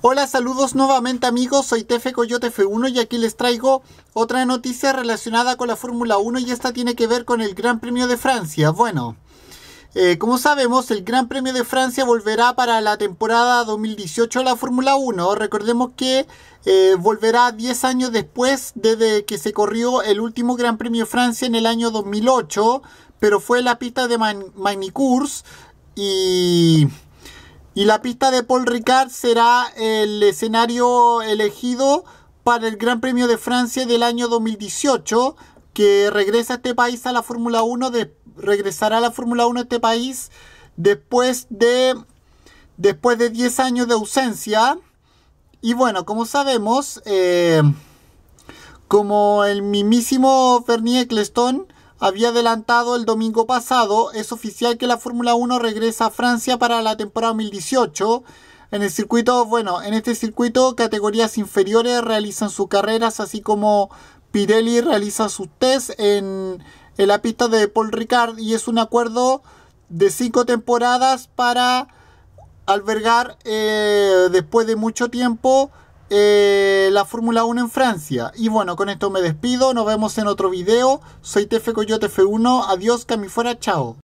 Hola, saludos nuevamente amigos, soy Tefe Coyote F1 y aquí les traigo otra noticia relacionada con la Fórmula 1 y esta tiene que ver con el Gran Premio de Francia. Bueno, eh, como sabemos, el Gran Premio de Francia volverá para la temporada 2018 a la Fórmula 1. Recordemos que eh, volverá 10 años después desde que se corrió el último Gran Premio de Francia en el año 2008, pero fue la pista de Man y y la pista de Paul Ricard será el escenario elegido para el Gran Premio de Francia del año 2018, que regresa a este país a la Fórmula 1, de, regresará a la Fórmula 1 este país después de, después de 10 años de ausencia. Y bueno, como sabemos, eh, como el mismísimo Bernie Ecclestone había adelantado el domingo pasado, es oficial que la Fórmula 1 regresa a Francia para la temporada 2018. En el circuito, bueno, en este circuito categorías inferiores realizan sus carreras, así como Pirelli realiza sus test en, la pista de Paul Ricard y es un acuerdo de cinco temporadas para albergar eh, después de mucho tiempo eh, la Fórmula 1 en Francia. Y bueno, con esto me despido, nos vemos en otro video. Soy Tefe Coyote F1, adiós, que a fuera, chao.